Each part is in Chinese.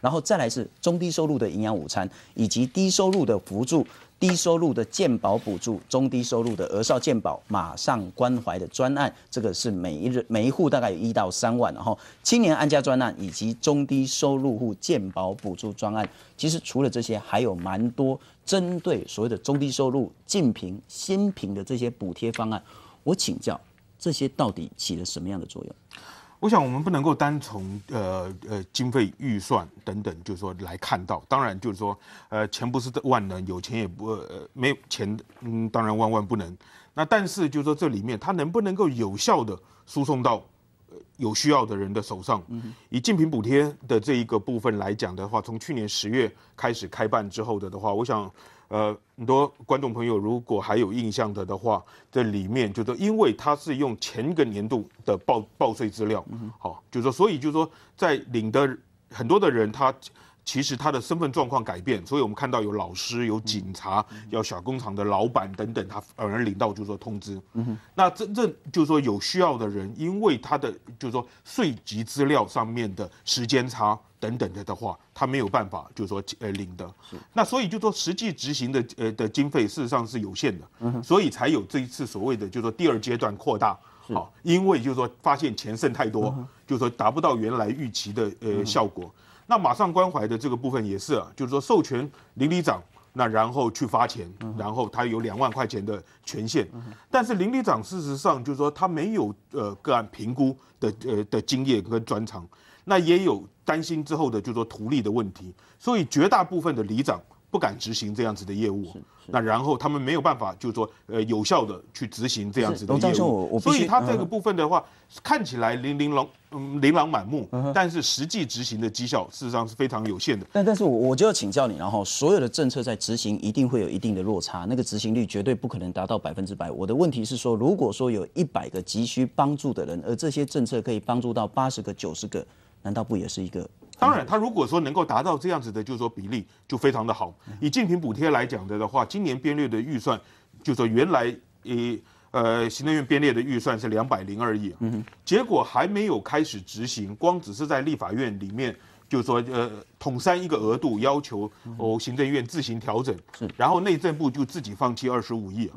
然后再来是中低收入的营养午餐，以及低收入的辅助、低收入的健保补助、中低收入的额少健保马上关怀的专案，这个是每一日每一户大概有一到三万。然后青年安家专案以及中低收入户健保补助专案，其实除了这些，还有蛮多针对所谓的中低收入、近平、新平的这些补贴方案。我请教，这些到底起了什么样的作用？我想，我们不能够单从呃呃经费预算等等，就是说来看到。当然，就是说，呃，钱不是万能，有钱也不呃没有钱，嗯，当然万万不能。那但是，就是说这里面它能不能够有效的输送到有需要的人的手上？以竞品补贴的这一个部分来讲的话，从去年十月开始开办之后的的话，我想。呃，很多观众朋友如果还有印象的的话，这里面就是因为他是用前一个年度的报报税资料，好，就是说所以就是说在领的很多的人他。其实他的身份状况改变，所以我们看到有老师、有警察、有小工厂的老板等等，他反而领到就是说通知。嗯，那真正就是说有需要的人，因为他的就是说税籍资料上面的时间差等等的的话，他没有办法就是说呃领的。那所以就说实际执行的呃的经费事实上是有限的。嗯，所以才有这一次所谓的就是说第二阶段扩大。好，因为就是说发现钱剩太多，就是说达不到原来预期的呃效果。那马上关怀的这个部分也是啊，就是说授权邻里长，那然后去发钱，然后他有两万块钱的权限，但是邻里长事实上就是说他没有呃个案评估的呃的经验跟专长，那也有担心之后的就说图利的问题，所以绝大部分的里长。不敢执行这样子的业务，那然后他们没有办法，就是说，呃，有效的去执行这样子的业务。所以，他这个部分的话，看起来琳琳琅，嗯，琳琅满目，但是实际执行的绩效事实上是非常有限的。但但是我我就要请教你，然后所有的政策在执行一定会有一定的落差，那个执行率绝对不可能达到百分之百。我的问题是说，如果说有一百个急需帮助的人，而这些政策可以帮助到八十个、九十个，难道不也是一个？当然，他如果说能够达到这样子的，就是说比例就非常的好。以竞品补贴来讲的的话，今年编列的预算，就说原来，呃，行政院编列的预算是两百零二亿，结果还没有开始执行，光只是在立法院里面，就说呃，统三一个额度，要求哦行政院自行调整，然后内政部就自己放弃二十五亿。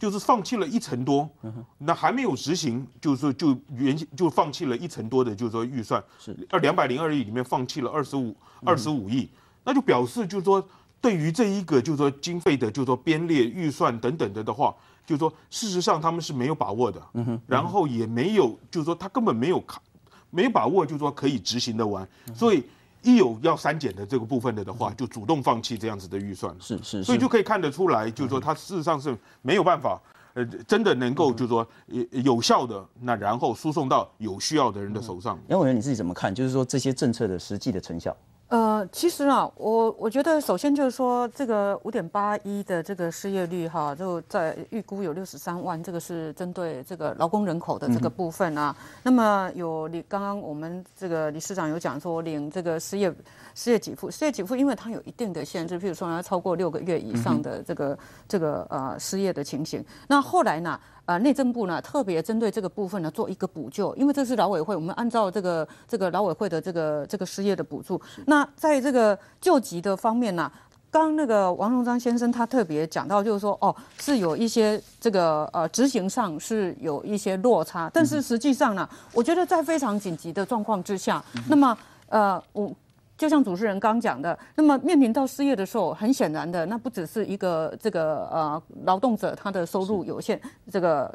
就是放弃了一成多，那还没有执行，就是就原就放弃了一成多的，就是说预算是二两百零二亿里面放弃了二十五二十五亿，那就表示就是说对于这一个就是说经费的就是说编列预算等等的的话，就是说事实上他们是没有把握的，然后也没有就是说他根本没有看，没把握就是说可以执行的完，所以。一有要删减的这个部分的的话，就主动放弃这样子的预算，是是，所以就可以看得出来，就是说它事实上是没有办法，呃，真的能够就是说有效的，那然后输送到有需要的人的手上。杨委员，你自己怎么看？就是说这些政策的实际的成效？呃，其实啊，我我觉得首先就是说，这个五点八一的这个失业率，哈，就在预估有六十三万，这个是针对这个劳工人口的这个部分啊。那么有你刚刚我们这个李市长有讲说领这个失业失业给付，失业给付因为它有一定的限制，譬如说呢，超过六个月以上的这个这个呃失业的情形。那后来呢，啊内政部呢特别针对这个部分呢做一个补救，因为这是劳委会，我们按照这个这个劳委会的这个这个失业的补助，那。那在这个救急的方面呢，刚那个王荣章先生他特别讲到，就是说哦，是有一些这个呃执行上是有一些落差，但是实际上呢，我觉得在非常紧急的状况之下，那么呃，我就像主持人刚讲的，那么面临到失业的时候，很显然的，那不只是一个这个呃劳动者他的收入有限，这个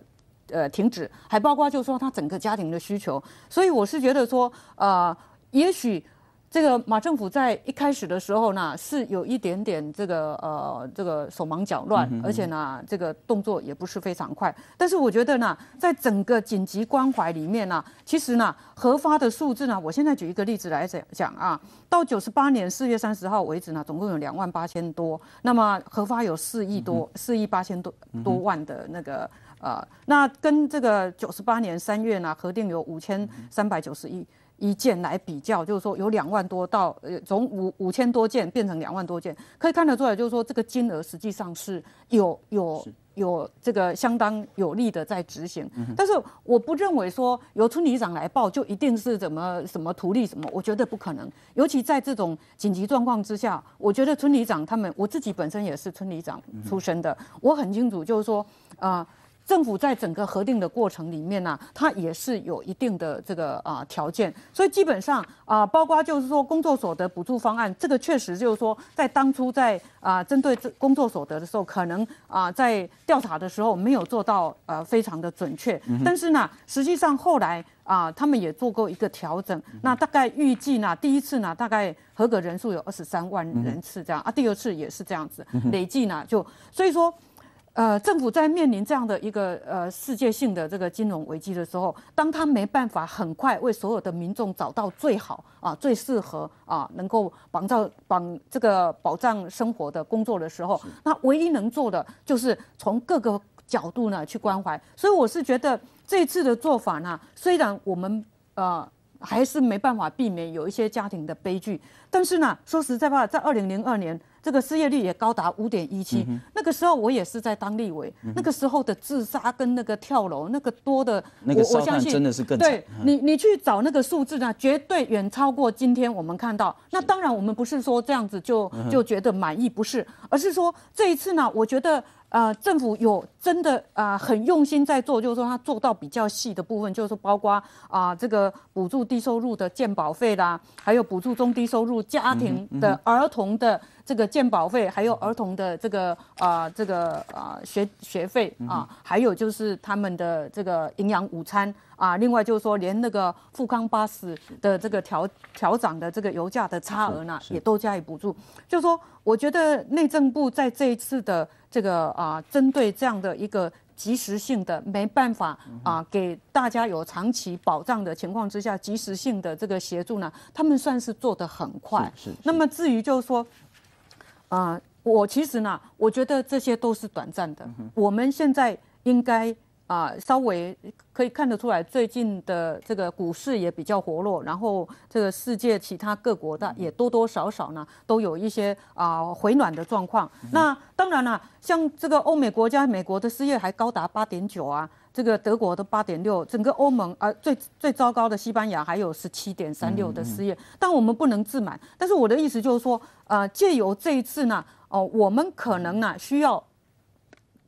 呃停止，还包括就是说他整个家庭的需求，所以我是觉得说呃，也许。这个马政府在一开始的时候呢，是有一点点这个呃，这个手忙脚乱，而且呢，这个动作也不是非常快。但是我觉得呢，在整个紧急关怀里面呢，其实呢，核发的数字呢，我现在举一个例子来讲讲啊，到九十八年四月三十号为止呢，总共有两万八千多，那么核发有四亿多、四亿八千多多万的那个。啊，那跟这个九十八年三月呢核定有五千三百九十一一件来比较，就是说有两万多到呃，从五五千多件变成两万多件，可以看得出来，就是说这个金额实际上是有有有这个相当有力的在执行。但是我不认为说由村里长来报就一定是怎么什么图利什么，我觉得不可能。尤其在这种紧急状况之下，我觉得村里长他们，我自己本身也是村里长出身的，我很清楚，就是说啊。政府在整个核定的过程里面呢，它也是有一定的这个啊条件，所以基本上啊，包括就是说工作所得补助方案，这个确实就是说在当初在啊针对工作所得的时候，可能啊在调查的时候没有做到呃非常的准确，但是呢，实际上后来啊他们也做过一个调整，那大概预计呢，第一次呢大概合格人数有二十三万人次这样啊，第二次也是这样子，累计呢就所以说。呃，政府在面临这样的一个呃世界性的这个金融危机的时候，当他没办法很快为所有的民众找到最好啊、最适合啊能够保障保这个保障生活的工作的时候，那唯一能做的就是从各个角度呢去关怀。所以我是觉得这次的做法呢，虽然我们呃还是没办法避免有一些家庭的悲剧，但是呢，说实在话，在二零零二年。这个失业率也高达五点一七，那个时候我也是在当立委，那个时候的自杀跟那个跳楼那个多的，那个我相信真的是更对你，你去找那个数字呢，绝对远超过今天我们看到。那当然，我们不是说这样子就就觉得满意，不是，而是说这一次呢，我觉得。呃，政府有真的啊，很用心在做，就是说他做到比较细的部分，就是说包括啊，这个补助低收入的健保费啦，还有补助中低收入家庭的儿童的这个健保费，还有儿童的这个啊，这个啊学学费啊，还有就是他们的这个营养午餐啊，另外就是说连那个富康巴士的这个调调涨的这个油价的差额呢，也都加以补助，就是说。我觉得内政部在这一次的这个啊，针对这样的一个及时性的没办法啊，给大家有长期保障的情况之下，及时性的这个协助呢，他们算是做的很快。是。那么至于就是说，啊，我其实呢，我觉得这些都是短暂的。我们现在应该。啊，稍微可以看得出来，最近的这个股市也比较活络，然后这个世界其他各国的也多多少少呢，都有一些啊回暖的状况。那当然了，像这个欧美国家，美国的失业还高达八点九啊，这个德国的八点六，整个欧盟啊，最最糟糕的西班牙还有十七点三六的失业。但我们不能自满，但是我的意思就是说，啊，借由这一次呢，哦，我们可能呢需要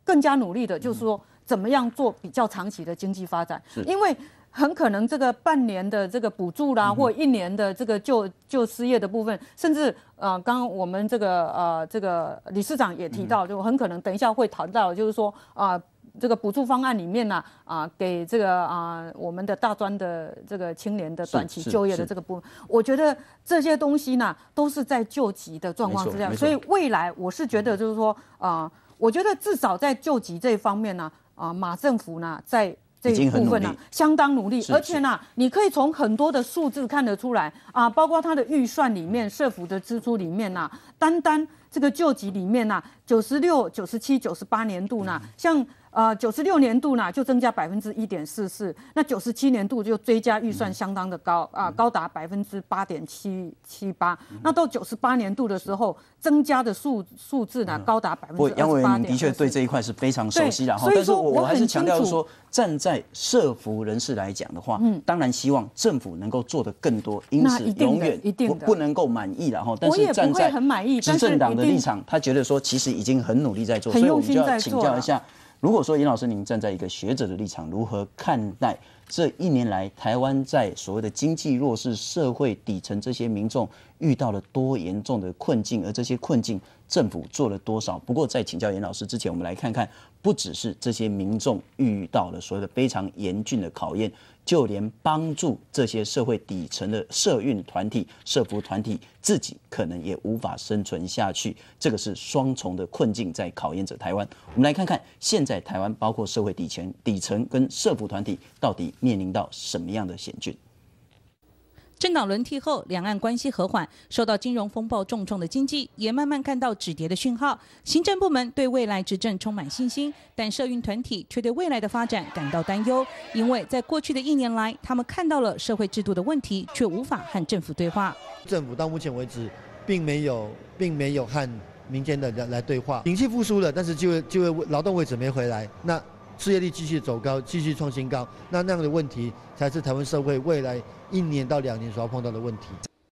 更加努力的，就是说。怎么样做比较长期的经济发展？因为很可能这个半年的这个补助啦，或一年的这个就就失业的部分，甚至呃，刚刚我们这个呃这个理事长也提到，就很可能等一下会谈到，就是说啊，这个补助方案里面呢，啊给这个啊我们的大专的这个青年的短期就业的这个部分，我觉得这些东西呢都是在救急的状况之下，所以未来我是觉得就是说啊，我觉得至少在救急这方面呢。啊，马政府呢，在这一部分呢，相当努力，而且呢，你可以从很多的数字看得出来啊，包括它的预算里面设府的支出里面呢，单单这个救济里面呢，九十六、九十七、九十八年度呢，像。啊，九十六年度呢就增加百分之一点四四，那九十七年度就追加预算相当的高啊，高达百分之八点七七八。那到九十八年度的时候，增加的数数字呢高达百分之杨委员的确对这一块是非常熟悉，然后，所以说我还是强调说，站在社福人士来讲的话，嗯，当然希望政府能够做的更多，因此永远不不能够满意，然后，但是我也会很满意，但是执政党的立场，他觉得说其实已经很努力在做，所以我们就要请教一下。如果说严老师，您站在一个学者的立场，如何看待这一年来台湾在所谓的经济弱势、社会底层这些民众遇到了多严重的困境？而这些困境。政府做了多少？不过在请教严老师之前，我们来看看，不只是这些民众遇到了所谓的非常严峻的考验，就连帮助这些社会底层的社运团体、社服团体自己可能也无法生存下去，这个是双重的困境在考验着台湾。我们来看看现在台湾，包括社会底层、底层跟社服团体，到底面临到什么样的险峻？政党轮替后，两岸关系和缓，受到金融风暴重创的经济也慢慢看到止跌的讯号。行政部门对未来执政充满信心，但社运团体却对未来的发展感到担忧，因为在过去的一年来，他们看到了社会制度的问题，却无法和政府对话。政府到目前为止，并没有，并没有和民间的来来对话。经济复苏了，但是就就劳动位置没回来。那失业率继续走高，继续创新高，那那样的问题才是台湾社会未来一年到两年所要碰到的问题。